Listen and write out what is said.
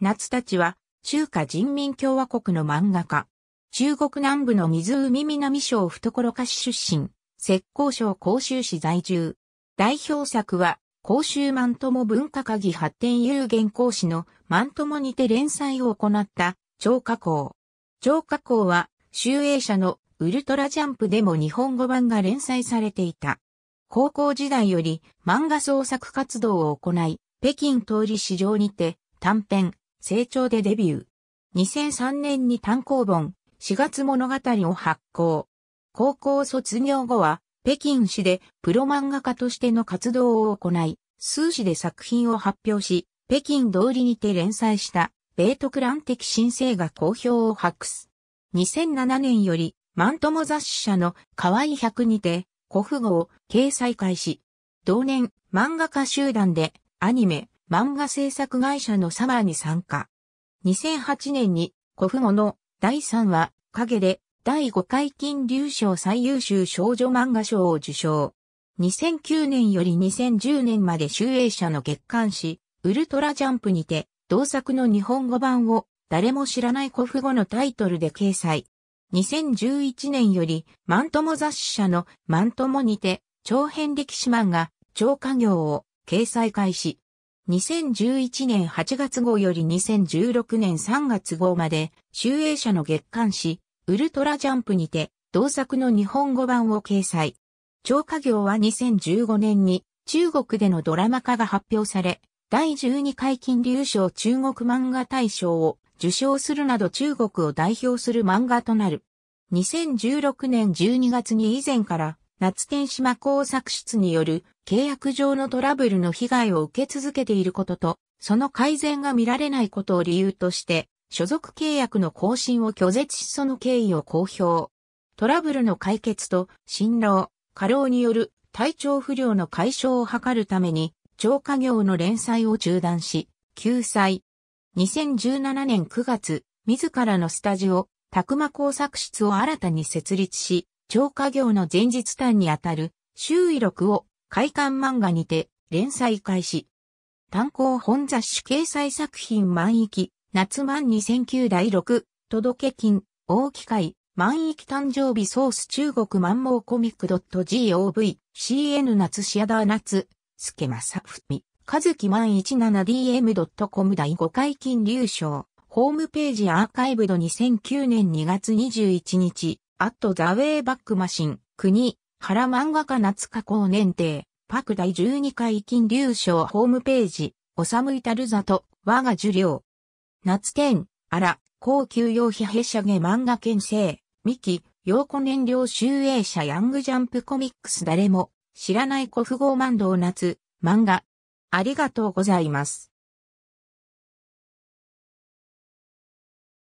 夏たちは、中華人民共和国の漫画家。中国南部の湖南省懐かし出身、浙江省広州市在住。代表作は、広州万友文化鍵発展有限講師の万友にて連載を行った、超加工。超加工は、集英社のウルトラジャンプでも日本語版が連載されていた。高校時代より漫画創作活動を行い、北京通り市場にて短編、成長でデビュー。2003年に単行本、4月物語を発行。高校卒業後は、北京市でプロ漫画家としての活動を行い、数市で作品を発表し、北京通りにて連載した、米徳蘭的新生が好評を博す。2007年より、マントモ雑誌社の河合百にて、古父号を掲載開始。同年、漫画家集団で、アニメ、漫画制作会社のサマーに参加。2008年に、古父母の第3話、影で、第5回金流賞最優秀少女漫画賞を受賞。2009年より2010年まで集英社の月刊誌、ウルトラジャンプにて、同作の日本語版を、誰も知らない古父母のタイトルで掲載。2011年より、マントモ雑誌社のマントモにて、長編歴史漫画、超家業を掲載開始。2011年8月号より2016年3月号まで、集英社の月刊誌、ウルトラジャンプにて、同作の日本語版を掲載。超過業は2015年に中国でのドラマ化が発表され、第12回金流賞中国漫画大賞を受賞するなど中国を代表する漫画となる。2016年12月に以前から夏天島工作室による契約上のトラブルの被害を受け続けていることと、その改善が見られないことを理由として、所属契約の更新を拒絶しその経緯を公表。トラブルの解決と、辛労、過労による体調不良の解消を図るために、超過業の連載を中断し、救済。2017年9月、自らのスタジオ、たくま工作室を新たに設立し、超過業の前日単にあたる、周囲録を、快感漫画にて、連載開始。単行本雑誌掲載作品満域、夏満2009第6、届け金、大機会、満域誕生日ソース中国満毛コミック .gov、cn 夏シアダー夏、助正文、さふみ、かずき万 17dm.com 第5回金流賞、ホームページアーカイブド2009年2月21日、アットザウェイバックマシン、国、原漫画家夏加工年定、パク第12回金流賞ホームページ、おさむいたるざと、我が受領。夏天、あら、高級用へ弊社げ漫画県生、ミキ、陽子燃料集英社ヤングジャンプコミックス誰も知らない古富豪万道夏、漫画。ありがとうございます。